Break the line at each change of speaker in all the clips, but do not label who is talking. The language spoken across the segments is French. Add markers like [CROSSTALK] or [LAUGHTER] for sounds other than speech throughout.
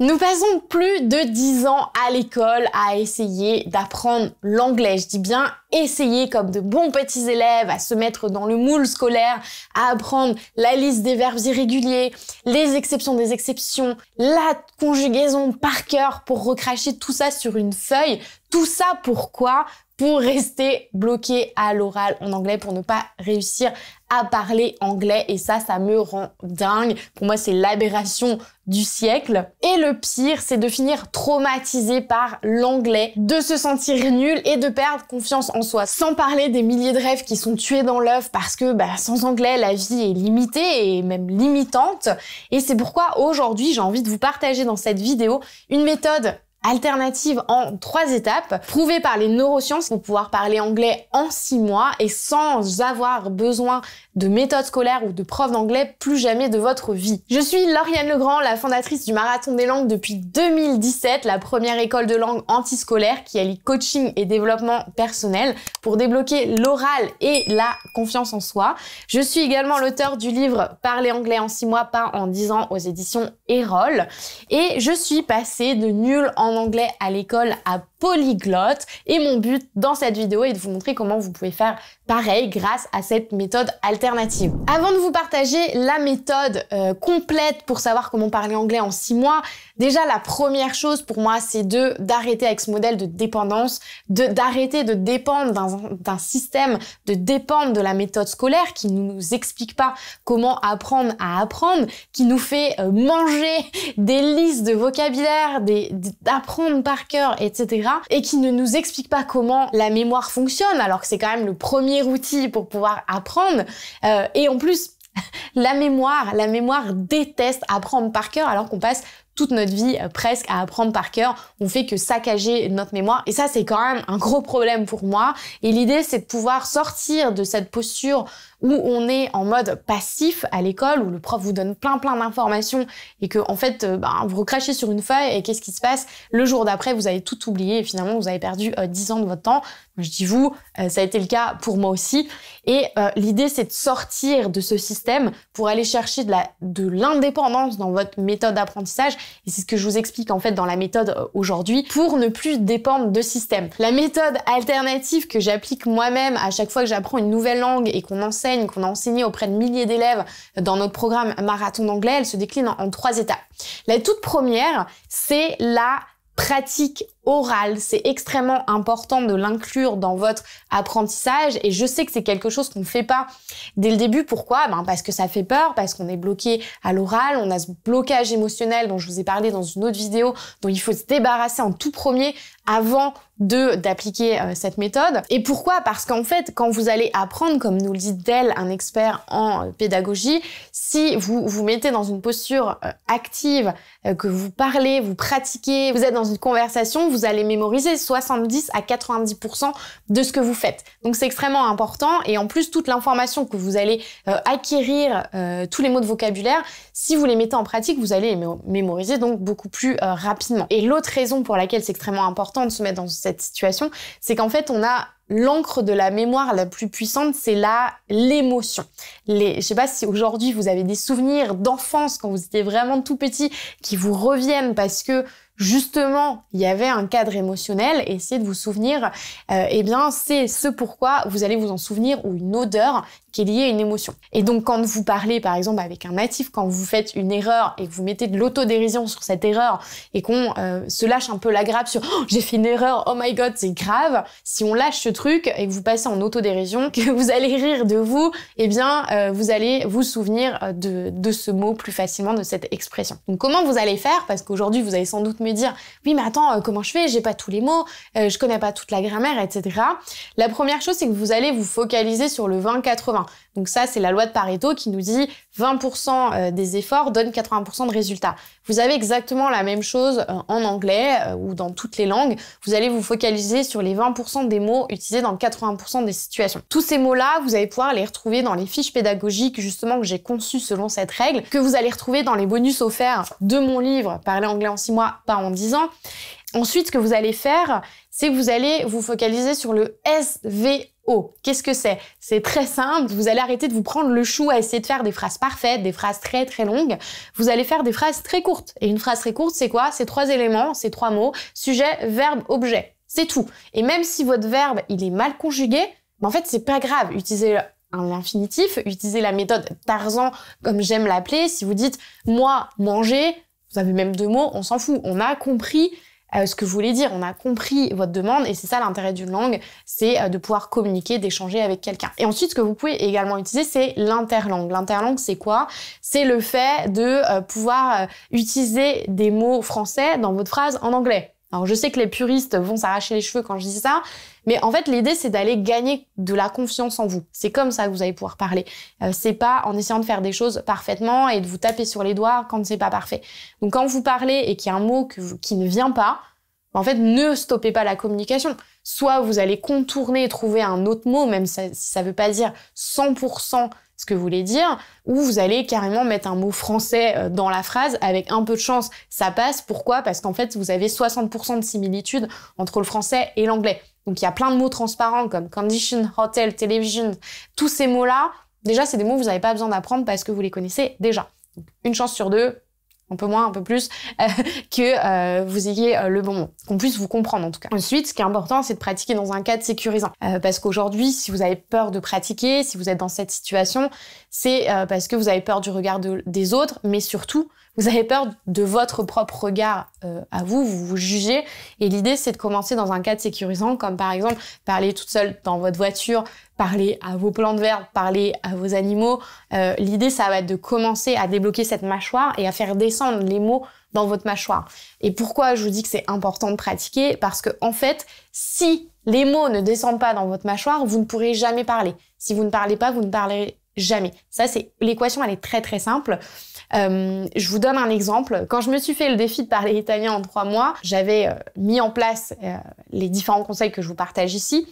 Nous passons plus de 10 ans à l'école à essayer d'apprendre l'anglais. Je dis bien essayer comme de bons petits élèves à se mettre dans le moule scolaire, à apprendre la liste des verbes irréguliers, les exceptions des exceptions, la conjugaison par cœur pour recracher tout ça sur une feuille. Tout ça pourquoi pour rester bloqué à l'oral en anglais, pour ne pas réussir à parler anglais. Et ça, ça me rend dingue. Pour moi, c'est l'aberration du siècle. Et le pire, c'est de finir traumatisé par l'anglais, de se sentir nul et de perdre confiance en soi. Sans parler des milliers de rêves qui sont tués dans l'œuf parce que bah, sans anglais, la vie est limitée et même limitante. Et c'est pourquoi aujourd'hui, j'ai envie de vous partager dans cette vidéo une méthode alternative en trois étapes, prouvée par les neurosciences pour pouvoir parler anglais en six mois et sans avoir besoin de méthode scolaire ou de prof d'anglais plus jamais de votre vie. Je suis Lauriane Legrand, la fondatrice du Marathon des langues depuis 2017, la première école de langue antiscolaire qui allie coaching et développement personnel pour débloquer l'oral et la confiance en soi. Je suis également l'auteur du livre Parler anglais en six mois, pas en dix ans aux éditions Erol. Et je suis passée de nul en anglais à l'école à polyglotte. Et mon but dans cette vidéo est de vous montrer comment vous pouvez faire pareil grâce à cette méthode alternative. Avant de vous partager la méthode euh, complète pour savoir comment parler anglais en six mois, déjà la première chose pour moi c'est de d'arrêter avec ce modèle de dépendance, d'arrêter de dépendre d'un système, de dépendre de la méthode scolaire qui ne nous explique pas comment apprendre à apprendre, qui nous fait euh, manger des listes de vocabulaire, d'apprendre par cœur, etc et qui ne nous explique pas comment la mémoire fonctionne, alors que c'est quand même le premier outil pour pouvoir apprendre. Euh, et en plus, [LAUGHS] la mémoire, la mémoire déteste apprendre par cœur alors qu'on passe toute notre vie euh, presque à apprendre par cœur. On fait que saccager notre mémoire. Et ça, c'est quand même un gros problème pour moi. Et l'idée, c'est de pouvoir sortir de cette posture où on est en mode passif à l'école, où le prof vous donne plein plein d'informations et que en fait euh, ben, vous recrachez sur une feuille et qu'est-ce qui se passe Le jour d'après, vous avez tout oublié et finalement vous avez perdu 10 euh, ans de votre temps. Je dis vous, ça a été le cas pour moi aussi. Et l'idée c'est de sortir de ce système pour aller chercher de l'indépendance de dans votre méthode d'apprentissage et c'est ce que je vous explique en fait dans la méthode euh, aujourd'hui pour ne plus dépendre de système. La méthode alternative que j'applique moi-même à chaque fois que j'apprends une nouvelle langue et qu'on enseigne, qu'on a enseigné auprès de milliers d'élèves euh, dans notre programme Marathon d'anglais, elle se décline en, trois étapes. La toute première, c'est la pratique oral. C'est extrêmement important de l'inclure dans votre apprentissage et je sais que c'est quelque chose qu'on ne fait pas dès le début. Pourquoi ben, Parce que ça fait peur, parce qu'on est bloqué à l'oral, on a ce blocage émotionnel dont je vous ai parlé dans une autre vidéo, dont il faut se débarrasser en tout premier avant de d'appliquer euh, cette méthode. Et pourquoi Parce qu'en fait, quand vous allez apprendre, comme nous le dit Dell, un expert en euh, pédagogie, si vous vous mettez dans une posture euh, active, que vous parlez, vous pratiquez, vous êtes dans une conversation, vous vous allez mémoriser 70 à 90% de ce que vous faites. Donc c'est extrêmement important et en plus toute l'information que vous allez euh, acquérir, euh, tous les mots de vocabulaire, si vous les mettez en pratique, vous allez les mémoriser donc beaucoup plus euh, rapidement. Et l'autre raison pour laquelle c'est extrêmement important de se mettre dans cette situation, c'est qu'en fait on a l'encre de la mémoire la plus puissante, c'est là l'émotion. Les, je sais pas si aujourd'hui vous avez des souvenirs d'enfance quand vous étiez vraiment tout petit qui vous reviennent parce que justement il y avait un cadre émotionnel, essayez de vous souvenir, euh, eh bien c'est ce pourquoi vous allez vous en souvenir ou une odeur est lié à une émotion. Et donc quand vous parlez par exemple avec un natif, quand vous faites une erreur et que vous mettez de l'autodérision sur cette erreur et qu'on euh, se lâche un peu la grappe sur oh, j'ai fait une erreur, oh my god c'est grave, si on lâche ce truc et que vous passez en autodérision, [LAUGHS] que vous allez rire de vous, eh bien euh, vous allez vous souvenir euh, de, ce mot plus facilement, de cette expression. Donc comment vous allez faire Parce qu'aujourd'hui vous allez sans doute me dire oui mais attends comment je fais J'ai pas tous les mots, je connais pas toute la grammaire, etc. La première chose c'est que vous allez vous focaliser sur le 20-80. Hein. Donc ça, c'est la loi de Pareto qui nous dit 20% euh, des efforts donnent 80% de résultats. Vous avez exactement la même chose euh, en anglais euh, ou dans toutes les langues. Vous allez vous focaliser sur les 20% des mots utilisés dans 80% des situations. Tous ces mots-là, vous allez pouvoir les retrouver dans les fiches pédagogiques justement que j'ai conçues selon cette règle, que vous allez retrouver dans les bonus offerts de mon livre Parler anglais en 6 mois, pas en 10 ans. Ensuite, ce que vous allez faire, c'est que vous allez vous focaliser sur le SVO Oh, Qu'est-ce que c'est C'est très simple. Vous allez arrêter de vous prendre le chou à essayer de faire des phrases parfaites, des phrases très très longues. Vous allez faire des phrases très courtes. Et une phrase très courte, c'est quoi C'est trois éléments, c'est trois mots sujet, verbe, objet. C'est tout. Et même si votre verbe il est mal conjugué, ben, en fait c'est pas grave. Utilisez un infinitif, utilisez la méthode Tarzan comme j'aime l'appeler. Si vous dites moi manger, vous avez même deux mots, on s'en fout. On a compris euh, ce que vous voulez dire. On a compris votre demande et c'est ça l'intérêt d'une langue, c'est euh, de pouvoir communiquer, d'échanger avec quelqu'un. Et ensuite, ce que vous pouvez également utiliser, c'est l'interlangue. L'interlangue, c'est quoi C'est le fait de euh, pouvoir utiliser des mots français dans votre phrase en anglais. Alors je sais que les puristes vont s'arracher les cheveux quand je dis ça, mais en fait l'idée c'est d'aller gagner de la confiance en vous. C'est comme ça que vous allez pouvoir parler. Euh, c'est pas en essayant de faire des choses parfaitement et de vous taper sur les doigts quand c'est pas parfait. Donc quand vous parlez et qu'il y a un mot qui ne vient pas, en fait ne stoppez pas la communication. Soit vous allez contourner et trouver un autre mot, même si ça ne veut pas dire 100% ce que vous voulez dire, ou vous allez carrément mettre un mot français euh, dans la phrase, avec un peu de chance, ça passe. Pourquoi Parce qu'en fait, vous avez 60% de similitude entre le français et l'anglais. Donc il y a plein de mots transparents comme condition, hotel, television, tous ces mots-là, déjà, c'est des mots que vous n'avez pas besoin d'apprendre parce que vous les connaissez déjà. une chance sur deux, un peu moins, un peu plus, [LAUGHS] que euh, vous ayez euh, le bon mot, qu'on puisse vous comprendre en tout cas. Ensuite, ce qui est important, c'est de pratiquer dans un cadre sécurisant. Euh, parce qu'aujourd'hui, si vous avez peur de pratiquer, si vous êtes dans cette situation, c'est parce que vous avez peur du regard des autres, mais surtout vous avez peur de votre propre regard euh, à vous, vous vous jugez. Et l'idée, c'est de commencer dans un cadre sécurisant, comme par exemple parler toute seule dans votre voiture, parler à vos plantes vertes, parler à vos animaux. Euh, l'idée, ça va être de commencer à débloquer cette mâchoire et à faire descendre les mots dans votre mâchoire. Et pourquoi je vous dis que c'est important de pratiquer Parce que en fait, si les mots ne descendent pas dans votre mâchoire, vous ne pourrez jamais parler. Si vous ne parlez pas, vous ne parlerez jamais. Ça, c'est l'équation, elle est très très simple. Euh, je vous donne un exemple. Quand je me suis fait le défi de parler italien en trois mois, j'avais euh, mis en place euh, les différents conseils que je vous partage ici,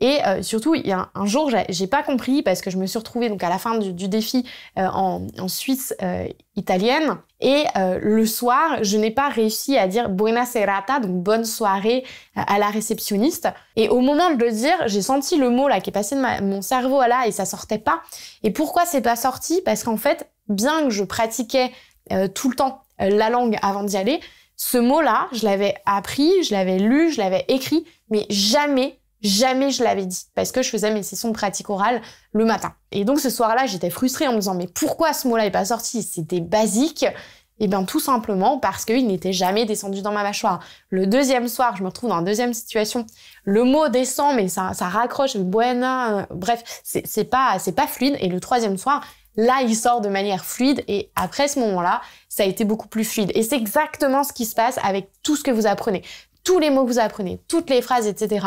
et euh, surtout, il y a un, jour, j'ai pas compris parce que je me suis retrouvée donc à la fin du, défi euh, en, en, Suisse euh, italienne. Et le soir, je n'ai pas réussi à dire buena serata, donc bonne soirée à la réceptionniste. Et au moment de le dire, j'ai senti le mot là qui est passé de mon cerveau à là et ça sortait pas. Et pourquoi c'est pas sorti Parce qu'en fait, bien que je pratiquais tout le temps la langue avant d'y aller, ce mot-là, je l'avais appris, je l'avais lu, je l'avais écrit, mais jamais Jamais je l'avais dit parce que je faisais mes sessions de pratique orale le matin. Et donc ce soir-là, j'étais frustrée en me disant mais pourquoi ce mot-là n'est pas sorti C'était basique. Et eh bien tout simplement parce qu'il n'était jamais descendu dans ma mâchoire. Le deuxième soir, je me retrouve dans une deuxième situation. Le mot descend mais ça, raccroche, buena, euh, bref, c'est pas, pas fluide. Et le troisième soir, Là, il sort de manière fluide et après ce moment-là, ça a été beaucoup plus fluide. Et c'est exactement ce qui se passe avec tout ce que vous apprenez. Tous les mots que vous apprenez, toutes les phrases, etc.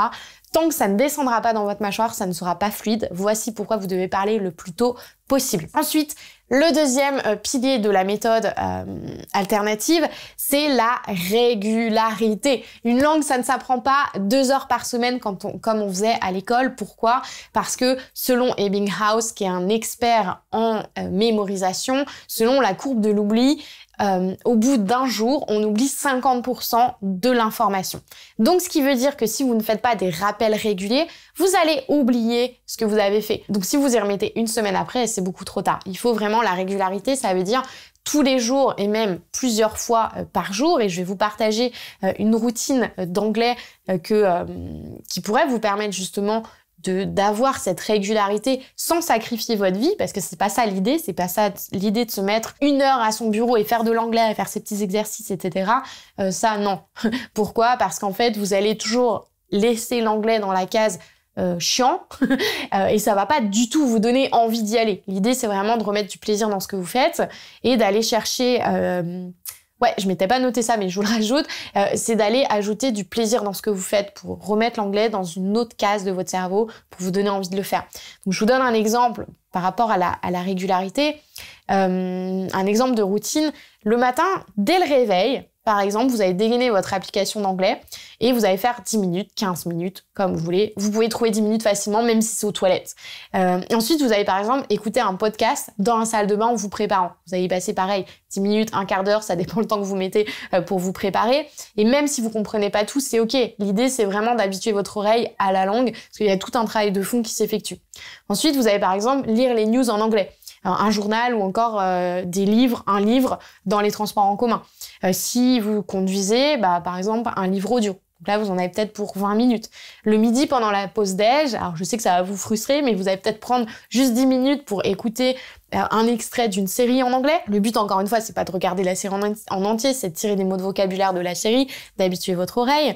Tant que ça ne descendra pas dans votre mâchoire, ça ne sera pas fluide. Voici pourquoi vous devez parler le plus tôt possible. Ensuite, le deuxième euh, pilier de la méthode euh, alternative, c'est la régularité. Une langue, ça ne s'apprend pas deux heures par semaine comme on faisait à l'école. Pourquoi Parce que selon Ebbinghaus, qui est un expert en euh, mémorisation, selon la courbe de l'oubli, au bout d'un jour, on oublie 50% de l'information. Donc, ce qui veut dire que si vous ne faites pas des rappels réguliers, vous allez oublier ce que vous avez fait. Donc, si vous y remettez une semaine après, c'est beaucoup trop tard. Il faut vraiment la régularité, ça veut dire tous les jours et même plusieurs fois euh, par jour et je vais vous partager euh, une routine euh, d'anglais que qui pourrait vous permettre justement d'avoir cette régularité sans sacrifier votre vie parce que c'est pas ça l'idée c'est pas ça l'idée de se mettre une heure à son bureau et faire de l'anglais et faire ses petits exercices etc ça non [LAUGHS] pourquoi parce qu'en fait vous allez toujours laisser l'anglais dans la case euh, chiant [LAUGHS] euh, et ça va pas du tout vous donner envie d'y aller. L'idée, c'est vraiment de remettre du plaisir dans ce que vous faites et d'aller chercher. Euh, ouais, je m'étais pas noté ça, mais je vous le [LAUGHS] rajoute. c'est d'aller ajouter du plaisir dans ce que vous faites pour remettre l'anglais dans une autre case de votre cerveau pour vous donner envie de le faire. Donc, je vous donne un exemple par rapport à la régularité. un exemple de routine. Le matin, dès le réveil, par exemple, vous allez dégainer votre application d'anglais et vous allez faire 10 minutes, 15 minutes, comme vous voulez. Vous pouvez trouver 10 minutes facilement, même si c'est aux toilettes. Euh, ensuite, vous allez par exemple écouter un podcast dans la salle de bain en vous préparant. Vous allez y passer pareil, 10 minutes, un quart d'heure, ça dépend le temps que vous mettez euh, pour vous préparer. Et même si vous comprenez pas tout, c'est ok. L'idée, c'est vraiment d'habituer votre oreille à la langue, parce qu'il y a tout un travail de fond qui s'effectue. Ensuite, vous allez par exemple lire les news en anglais un journal ou encore euh, des livres, un livre dans les transports en commun. Euh, si vous conduisez, bah, par exemple, un livre audio. là, vous en avez peut-être pour 20 minutes. Le midi, pendant la pause déj, alors je sais que ça va vous frustrer, mais vous allez peut-être prendre juste 10 minutes pour écouter euh, un extrait d'une série en anglais. Le but, encore une fois, c'est pas de regarder la série en entier, c'est de tirer des mots de vocabulaire de la série, d'habituer votre oreille.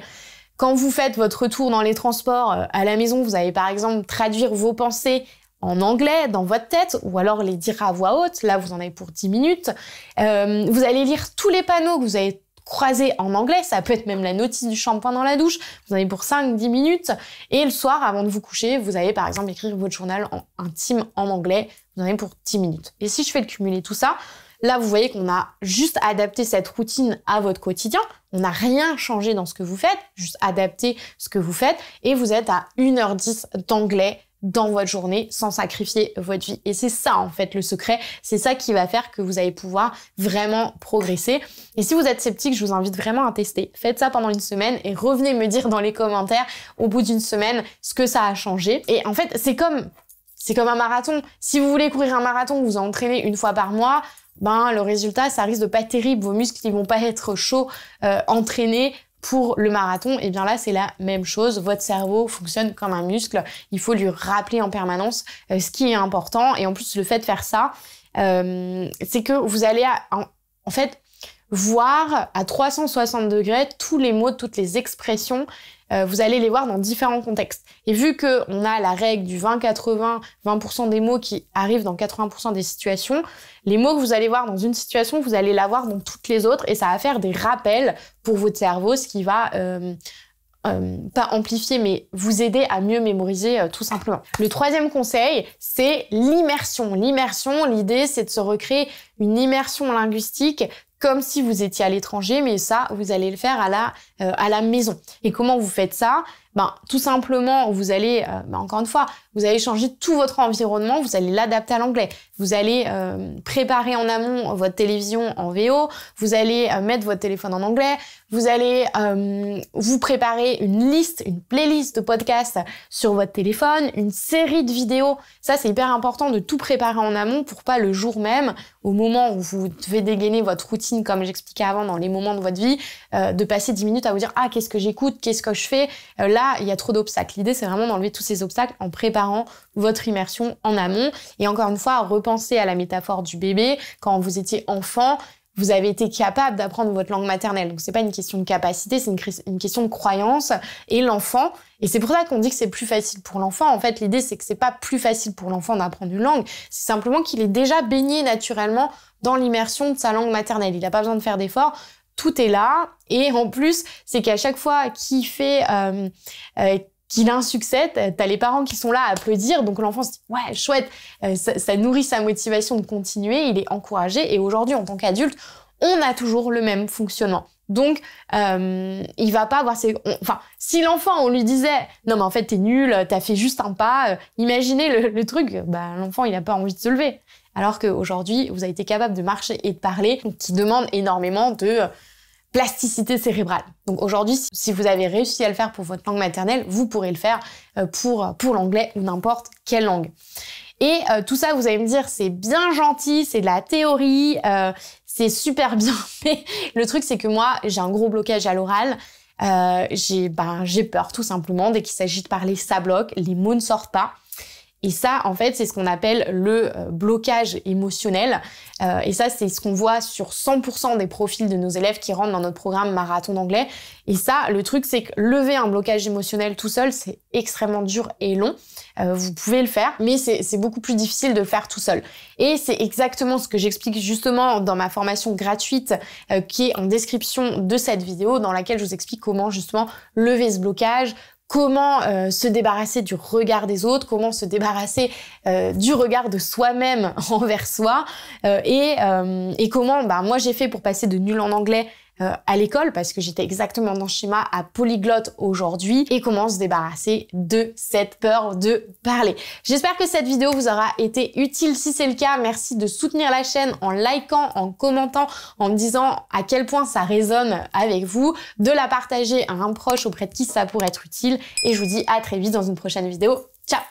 Quand vous faites votre retour dans les transports à la maison, vous allez par exemple traduire vos pensées en anglais dans votre tête ou alors les dire à voix haute. Là, vous en avez pour 10 minutes. Euh, vous allez lire tous les panneaux que vous avez croisés en anglais. Ça peut être même la notice du shampoing dans la douche. Vous en avez pour 5-10 minutes. Et le soir, avant de vous coucher, vous allez par exemple écrire votre journal intime en anglais. Vous en avez pour 10 minutes. Et si je fais le cumuler tout ça, Là, vous voyez qu'on a juste adapté cette routine à votre quotidien. On n'a rien changé dans ce que vous faites, juste adapté ce que vous faites. Et vous êtes à 1h10 d'anglais dans votre journée sans sacrifier votre vie. Et c'est ça en fait le secret, c'est ça qui va faire que vous allez pouvoir vraiment progresser. Et si vous êtes sceptique, je vous invite vraiment à tester. Faites ça pendant une semaine et revenez me dire dans les commentaires au bout d'une semaine ce que ça a changé. Et en fait, c'est comme c'est comme un marathon. Si vous voulez courir un marathon, vous entraînez une fois par mois, ben le résultat ça risque de pas être terrible, vos muscles ils vont pas être chauds, euh, entraînés, pour le marathon, et eh bien là, c'est la même chose. Votre cerveau fonctionne comme un muscle. Il faut lui rappeler en permanence euh, ce qui est important. Et en plus, le fait de faire ça, euh, c'est que vous allez, en, en fait, voir à 360 degrés tous les mots, toutes les expressions euh, vous allez les voir dans différents contextes. Et vu qu'on a la règle du 20-80, 20% des mots qui arrivent dans 80% des situations, les mots que vous allez voir dans une situation, vous allez voir dans toutes les autres, et ça va faire des rappels pour votre cerveau, ce qui va euh, euh, pas amplifier, mais vous aider à mieux mémoriser tout simplement. Le troisième conseil, c'est l'immersion. L'immersion, l'idée, c'est de se recréer une immersion linguistique comme si vous étiez à l'étranger, mais ça, vous allez le faire à la, euh, à la maison. Et comment vous faites ça ben, tout simplement, vous allez, euh, ben, encore une fois, vous allez changer tout votre environnement, vous allez l'adapter à l'anglais. Vous allez euh, préparer en amont votre télévision en VO, vous allez euh, mettre votre téléphone en anglais, vous allez vous préparer une liste, une playlist de podcasts sur votre téléphone, une série de vidéos. Ça, c'est hyper important de tout préparer en amont pour pas le jour même, au moment où vous devez dégainer votre routine, comme j'expliquais avant, dans les moments de votre vie, de passer 10 minutes à vous dire, ah, qu'est-ce que j'écoute, qu'est-ce que je fais, là, il y a trop d'obstacles. L'idée, c'est vraiment d'enlever tous ces obstacles en préparant votre immersion en amont. Et encore une fois, repenser à la métaphore du bébé. Quand vous étiez enfant, vous avez été capable d'apprendre votre langue maternelle. Donc c'est pas une question de capacité, c'est une, question de croyance. Et l'enfant, et c'est pour ça qu'on dit que c'est plus facile pour l'enfant. En fait, l'idée c'est que c'est pas plus facile pour l'enfant d'apprendre une langue. C'est simplement qu'il est déjà baigné naturellement dans l'immersion de sa langue maternelle. Il n'a pas besoin de faire d'efforts tout est là. Et en plus, c'est qu'à chaque fois qu'il fait, euh, euh, qu'il a un succès, t'as les parents qui sont là à applaudir. Donc l'enfant se dit ouais chouette, euh, ça, nourrit sa motivation de continuer. Il est encouragé. Et aujourd'hui, en tant qu'adulte, on a toujours le même fonctionnement. Donc, il va pas avoir ces... Enfin, si l'enfant, on lui disait non, mais en fait, t'es nul, t'as fait juste un pas, imaginez le, truc, bah, l'enfant, il n'a pas envie de se lever alors qu'aujourd'hui, vous avez été capable de marcher et de parler, qui demande énormément de euh, plasticité cérébrale. Donc aujourd'hui, si vous avez réussi à le faire pour votre langue maternelle, vous pourrez le faire euh, pour, l'anglais ou n'importe quelle langue. Et euh, tout ça, vous allez me dire, c'est bien gentil, c'est de la théorie, c'est super bien. [LAUGHS] Mais le truc, c'est que moi, j'ai un gros blocage à l'oral. Ben, j'ai peur tout simplement. Dès qu'il s'agit de parler, ça bloque. Les mots ne sortent pas. Et ça, en fait, c'est ce qu'on appelle le euh, blocage émotionnel. Euh, et ça, c'est ce qu'on voit sur 100% des profils de nos élèves qui rentrent dans notre programme marathon d'anglais. Et ça, le truc, c'est que lever un blocage émotionnel tout seul, c'est extrêmement dur et long. Euh, vous pouvez le faire, mais c'est beaucoup plus difficile de le faire tout seul. Et c'est exactement ce que j'explique justement dans ma formation gratuite qui est en description de cette vidéo, dans laquelle je vous explique comment justement lever ce blocage, comment euh, se débarrasser du regard des autres, comment se débarrasser euh, du regard de soi-même [LAUGHS] envers soi, euh, et, et, comment bah, moi j'ai fait pour passer de nul en anglais euh, à l'école parce que j'étais exactement dans le schéma à polyglotte aujourd'hui et comment se débarrasser de cette peur de parler. J'espère que cette vidéo vous aura été utile. Si c'est le cas, merci de soutenir la chaîne en likant, en commentant, en me disant à quel point ça résonne avec vous, de la partager à un proche auprès de qui ça pourrait être utile et je vous dis à très vite dans une prochaine vidéo. Ciao